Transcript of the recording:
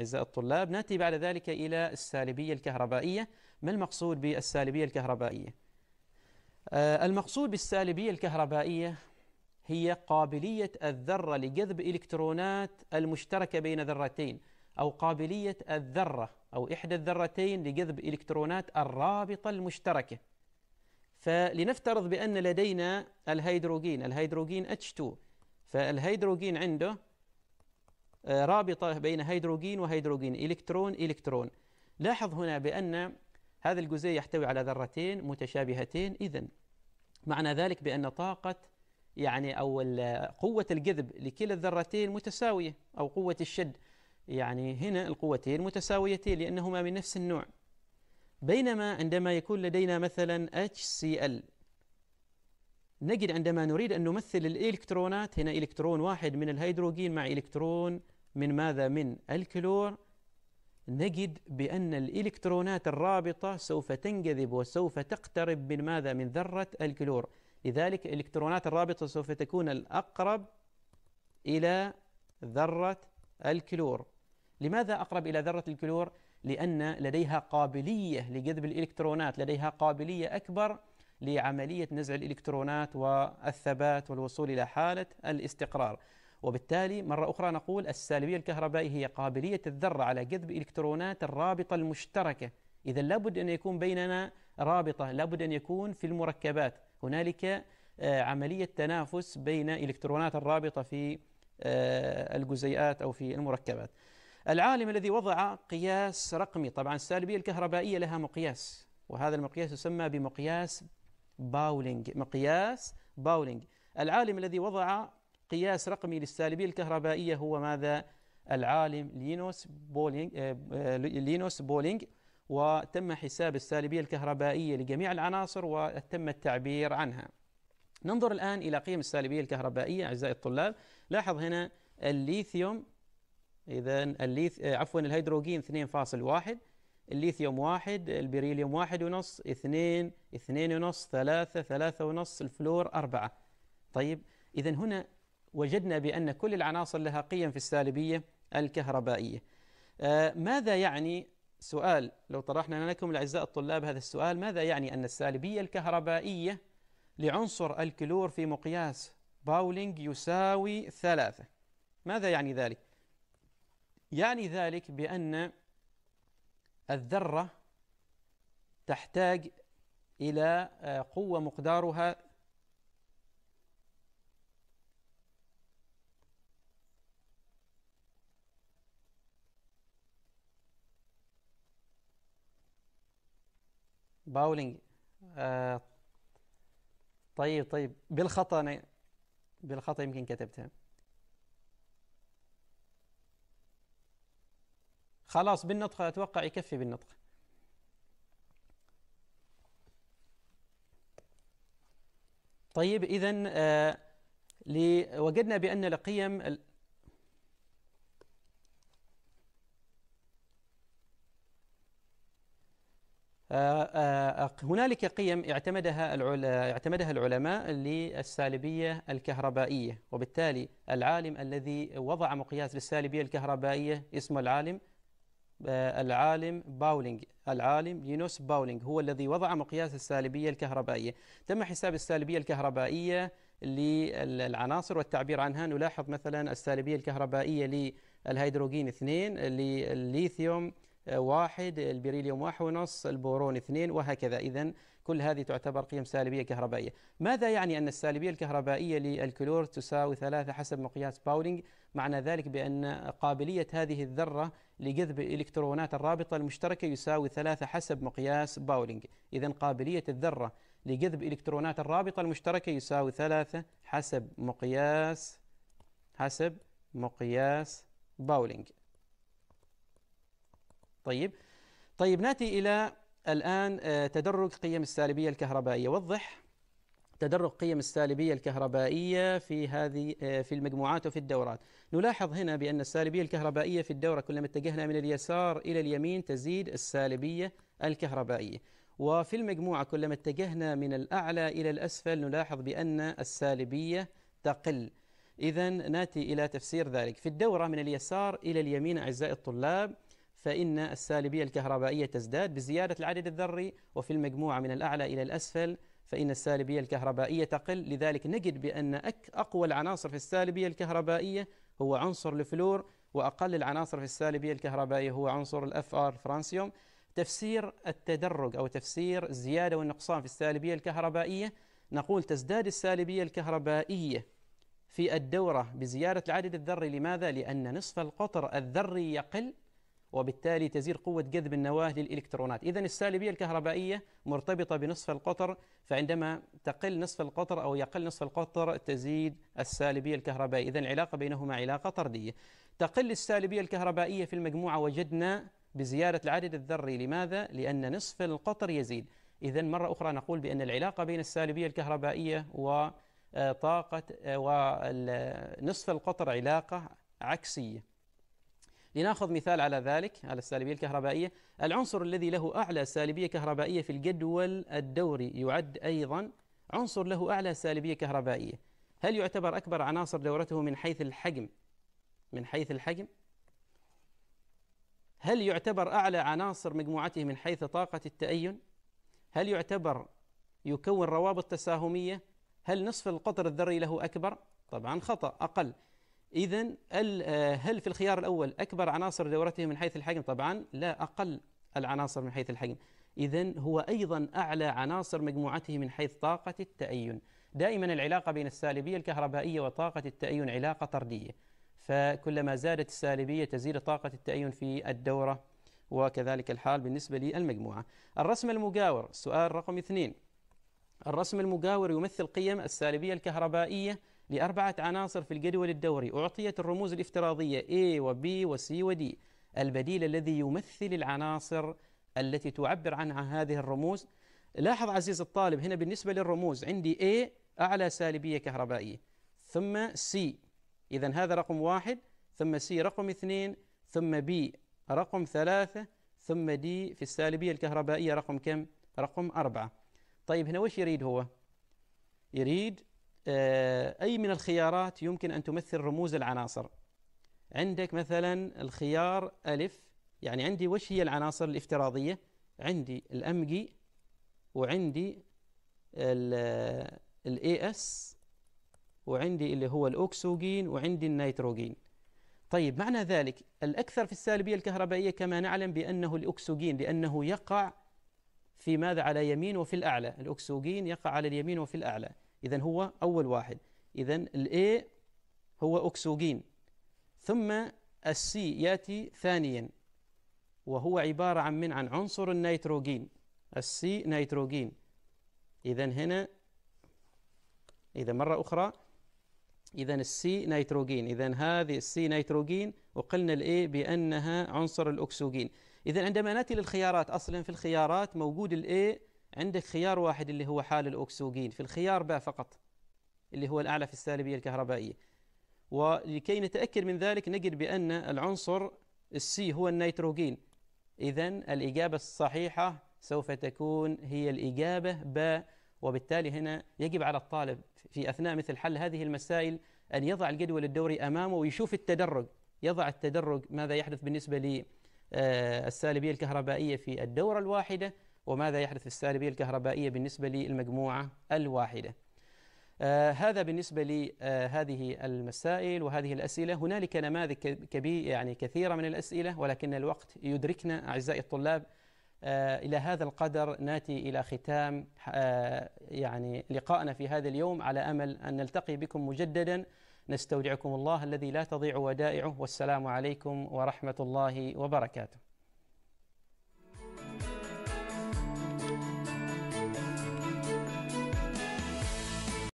أعزائي الطلاب نأتي بعد ذلك إلى السالبية الكهربائية ما المقصود بالسالبية الكهربائية؟ آه، المقصود بالسالبية الكهربائية هي قابلية الذرة لجذب إلكترونات المشتركة بين ذرتين أو قابلية الذرة أو إحدى الذرتين لجذب إلكترونات الرابطة المشتركة فلنفترض بأن لدينا الهيدروجين الهيدروجين H2 فالهيدروجين عنده آه، رابطة بين هيدروجين وهيدروجين إلكترون إلكترون لاحظ هنا بأن هذا الجزيء يحتوي على ذرتين متشابهتين إذا معنى ذلك بأن طاقة يعني أو قوة الجذب لكلا الذرتين متساوية أو قوة الشد يعني هنا القوتين متساويتين لأنهما من نفس النوع بينما عندما يكون لدينا مثلا HCl نجد عندما نريد أن نمثل الإلكترونات هنا إلكترون واحد من الهيدروجين مع إلكترون من ماذا من الكلور نجد بأن الإلكترونات الرابطة سوف تنجذب وسوف تقترب من ماذا من ذرة الكلور لذلك الإلكترونات الرابطة سوف تكون الأقرب إلى ذرة الكلور لماذا أقرب إلى ذرة الكلور؟ لأن لديها قابلية لجذب الإلكترونات لديها قابلية أكبر لعملية نزع الإلكترونات والثبات والوصول إلى حالة الاستقرار وبالتالي مرة أخرى نقول السالبية الكهربائية هي قابلية الذرة على جذب إلكترونات الرابطة المشتركة إذا لابد أن يكون بيننا رابطة لابد أن يكون في المركبات هنالك آه، عملية تنافس بين إلكترونات الرابطة في آه، الجزيئات أو في المركبات العالم الذي وضع قياس رقمي طبعا السالبية الكهربائية لها مقياس وهذا المقياس يسمى بمقياس باولينج مقياس باولينج العالم الذي وضع قياس رقمي للسالبية الكهربائية هو ماذا؟ العالم لينوس بولينج آه، آه، لينوس بولينج وتم حساب السالبية الكهربائية لجميع العناصر وتم التعبير عنها. ننظر الآن إلى قيم السالبية الكهربائية أعزائي الطلاب، لاحظ هنا الليثيوم إذا الليث آه، عفوا الهيدروجين 2.1 الليثيوم واحد البريليوم واحد ونص اثنين اثنين ونص ثلاثة ثلاثة ونص الفلور أربعة طيب إذا هنا وجدنا بأن كل العناصر لها قيم في السالبية الكهربائية آه، ماذا يعني سؤال لو طرحنا لكم الأعزاء الطلاب هذا السؤال ماذا يعني أن السالبية الكهربائية لعنصر الكلور في مقياس باولينج يساوي ثلاثة ماذا يعني ذلك؟ يعني ذلك بأن الذرة تحتاج إلى آه، قوة مقدارها باولينج آه طيب طيب بالخطأ أنا بالخطأ يمكن كتبتها خلاص بالنطق أتوقع يكفي بالنطق طيب إذا آه وجدنا بأن القيم آه، آه، هنالك قيم اعتمدها اعتمدها العلماء للسالبيه الكهربائيه وبالتالي العالم الذي وضع مقياس للسالبيه الكهربائيه اسمه العالم آه، العالم باولينج العالم لينوس باولينج هو الذي وضع مقياس السالبيه الكهربائيه تم حساب السالبيه الكهربائيه للعناصر والتعبير عنها نلاحظ مثلا السالبيه الكهربائيه للهيدروجين 2 للليثيوم واحد البريليوم واحد ونص البورون اثنين وهكذا إذا كل هذه تعتبر قيم سالبية كهربائية ماذا يعني أن السالبية الكهربائية للكلور تساوي ثلاثة حسب مقياس باولينج معنى ذلك بأن قابلية هذه الذرة لجذب إلكترونات الرابطة المشتركة يساوي ثلاثة حسب مقياس باولينج إذا قابلية الذرة لجذب إلكترونات الرابطة المشتركة يساوي ثلاثة حسب مقياس حسب مقياس باولينج طيب طيب ناتي إلى الآن آه، تدرج قيم السالبية الكهربائية وضح تدرج قيم السالبية الكهربائية في هذه آه، في المجموعات وفي الدورات نلاحظ هنا بأن السالبية الكهربائية في الدورة كلما اتجهنا من اليسار إلى اليمين تزيد السالبية الكهربائية وفي المجموعة كلما اتجهنا من الأعلى إلى الأسفل نلاحظ بأن السالبية تقل إذا ناتي إلى تفسير ذلك في الدورة من اليسار إلى اليمين أعزائي الطلاب فإن السالبية الكهربائية تزداد بزيادة العدد الذري وفي المجموعة من الأعلى إلى الأسفل فإن السالبية الكهربائية تقل لذلك نجد بأن أقوى العناصر في السالبية الكهربائية هو عنصر الفلور وأقل العناصر في السالبية الكهربائية هو عنصر الاف ار فرانسيوم تفسير التدرج أو تفسير الزيادة والنقصان في السالبية الكهربائية نقول تزداد السالبية الكهربائية في الدورة بزيادة العدد الذري لماذا؟ لأن نصف القطر الذري يقل وبالتالي تزيد قوة جذب النواة للإلكترونات إذا السالبية الكهربائية مرتبطة بنصف القطر فعندما تقل نصف القطر أو يقل نصف القطر تزيد السالبية الكهربائية إذا العلاقة بينهما علاقة طردية تقل السالبية الكهربائية في المجموعة وجدنا بزيادة العدد الذري لماذا؟ لأن نصف القطر يزيد إذا مرة أخرى نقول بأن العلاقة بين السالبية الكهربائية و آه، طاقة آه، ونصف القطر علاقة عكسية لناخذ مثال على ذلك على السالبية الكهربائية العنصر الذي له أعلى سالبية كهربائية في الجدول الدوري يعد أيضا عنصر له أعلى سالبية كهربائية هل يعتبر أكبر عناصر دورته من حيث الحجم من حيث الحجم هل يعتبر أعلى عناصر مجموعته من حيث طاقة التأين هل يعتبر يكون روابط تساهمية هل نصف القطر الذري له أكبر طبعا خطأ أقل إذا آه، هل في الخيار الأول أكبر عناصر دورته من حيث الحجم؟ طبعا لا أقل العناصر من حيث الحجم. إذا هو أيضا أعلى عناصر مجموعته من حيث طاقة التأين. دائما العلاقة بين السالبية الكهربائية وطاقة التأين علاقة طردية. فكلما زادت السالبية تزيد طاقة التأين في الدورة وكذلك الحال بالنسبة للمجموعة. الرسم المجاور سؤال رقم اثنين. الرسم المجاور يمثل قيم السالبية الكهربائية لأربعة عناصر في الجدول الدوري أعطيت الرموز الافتراضية A و B و C و D البديل الذي يمثل العناصر التي تعبر عنها هذه الرموز لاحظ عزيز الطالب هنا بالنسبة للرموز عندي A أعلى سالبية كهربائية ثم C إذا هذا رقم واحد ثم C رقم اثنين ثم B رقم ثلاثة ثم D في السالبية الكهربائية رقم كم؟ رقم أربعة طيب هنا وش يريد هو؟ يريد آه، أي من الخيارات يمكن أن تمثل رموز العناصر عندك مثلا الخيار ألف يعني عندي وش هي العناصر الافتراضية عندي الأمجي وعندي الاي اس وعندي اللي هو الاوكسوجين وعندي النيتروجين طيب معنى ذلك الأكثر في السالبية الكهربائية كما نعلم بأنه الأكسوجين لأنه يقع في ماذا على يمين وفي الأعلى الأكسوجين يقع على اليمين وفي الأعلى إذا هو أول واحد إذا الإي هو أكسوجين ثم السي يأتي ثانيا وهو عبارة عن من عن عنصر النيتروجين السي نيتروجين إذا هنا إذا مرة أخرى إذا السي نيتروجين إذا هذه السي نيتروجين وقلنا الإي بأنها عنصر الأكسوجين إذا عندما نأتي للخيارات أصلا في الخيارات موجود الإي عندك خيار واحد اللي هو حال الأكسوجين في الخيار باء فقط اللي هو الأعلى في السالبية الكهربائية ولكي نتأكد من ذلك نجد بأن العنصر السي هو النيتروجين إذا الإجابة الصحيحة سوف تكون هي الإجابة باء وبالتالي هنا يجب على الطالب في أثناء مثل حل هذه المسائل أن يضع الجدول الدوري أمامه ويشوف التدرج يضع التدرج ماذا يحدث بالنسبة للسالبية الكهربائية في الدورة الواحدة وماذا يحدث في السالبية الكهربائية بالنسبة للمجموعة الواحدة آه، هذا بالنسبة لهذه المسائل وهذه الأسئلة هنالك نماذج كبير يعني كثيرة من الأسئلة ولكن الوقت يدركنا أعزائي الطلاب آه، إلى هذا القدر ناتي إلى ختام آه، يعني لقائنا في هذا اليوم على أمل أن نلتقي بكم مجددا نستودعكم الله الذي لا تضيع ودائعه والسلام عليكم ورحمة الله وبركاته